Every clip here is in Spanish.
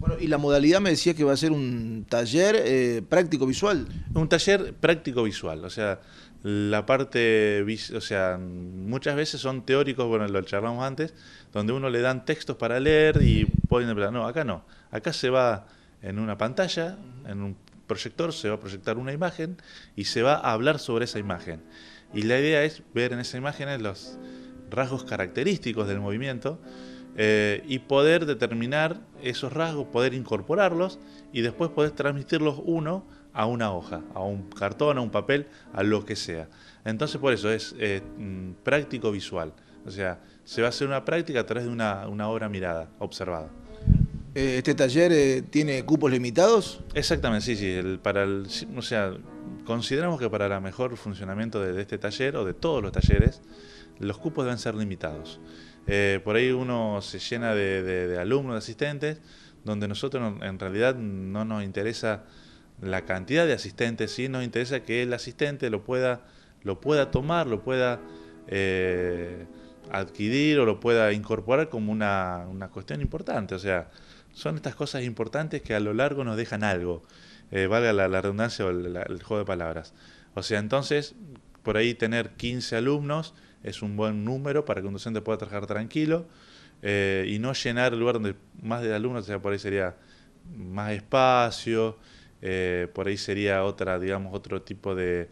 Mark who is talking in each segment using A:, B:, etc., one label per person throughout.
A: Bueno, y la modalidad me decía que va a ser un taller eh, práctico visual.
B: Un taller práctico visual, o sea, la parte, o sea, muchas veces son teóricos, bueno, lo charlamos antes, donde uno le dan textos para leer y pueden no, acá no, acá se va en una pantalla, en un proyector, se va a proyectar una imagen y se va a hablar sobre esa imagen. Y la idea es ver en esa imagen los rasgos característicos del movimiento eh, y poder determinar esos rasgos, poder incorporarlos y después poder transmitirlos uno a una hoja, a un cartón, a un papel, a lo que sea. Entonces por eso es eh, mm, práctico visual, o sea, se va a hacer una práctica a través de una obra mirada, observada. Eh, ¿Este
A: taller eh, tiene cupos limitados?
B: Exactamente, sí, sí. para el, o sea, consideramos que para el mejor funcionamiento de, este taller o de todos los talleres, los cupos deben ser limitados. Eh, por ahí uno se llena de, alumnos, de asistentes, donde nosotros en realidad no nos interesa la cantidad de asistentes, sí nos interesa que el asistente lo pueda, lo pueda tomar, lo pueda adquirir o lo pueda incorporar como una, cuestión importante. O sea, son estas cosas importantes que a lo largo nos dejan algo, eh, valga la, redundancia o el, juego de palabras. O sea, entonces, por ahí tener 15 alumnos es un buen número para que un docente pueda trabajar tranquilo eh, y no llenar el lugar donde más de alumnos, o sea, por ahí sería más espacio, eh, por ahí sería otra, digamos, otro tipo de,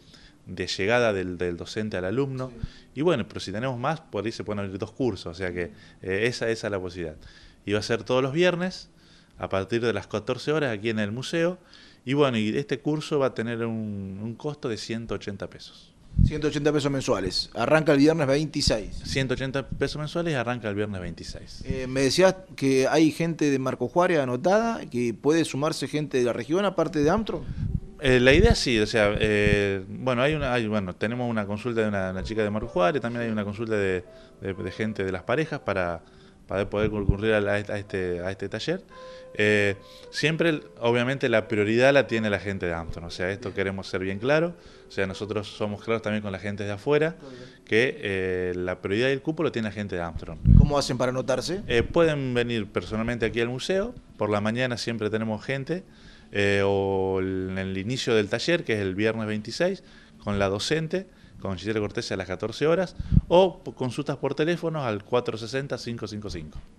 B: de llegada del, docente al alumno. Y bueno, pero si tenemos más, por ahí se pueden abrir dos cursos, o sea que eh, esa, es la posibilidad. Y va a ser todos los viernes, a partir de las 14 horas, aquí en el museo. Y bueno, y este curso va a tener un, costo de 180 pesos. 180 pesos mensuales. Arranca el viernes 26. 180 pesos mensuales arranca el viernes 26.
A: Eh, me decías que hay gente de Marco Juárez anotada, que puede sumarse gente de la región aparte de Amtro.
B: Eh, la idea sí, o sea, eh, bueno, hay una, tenemos una consulta de una, chica de Marujuárez, también hay una consulta de, gente de las parejas para, poder concurrir a, este, a este taller. Eh, siempre, obviamente, la prioridad la tiene la gente de Amstron, o sea, esto queremos ser bien claro, o sea, nosotros somos claros también con la gente de afuera, que la prioridad del cupo lo tiene la gente de Armstrong. ¿Cómo hacen para anotarse? pueden venir personalmente aquí al museo, por la mañana siempre tenemos gente. o en el inicio del taller, que es el viernes 26, con la docente, con Gisela Cortés a las 14 horas, o consultas por teléfono al 460-555.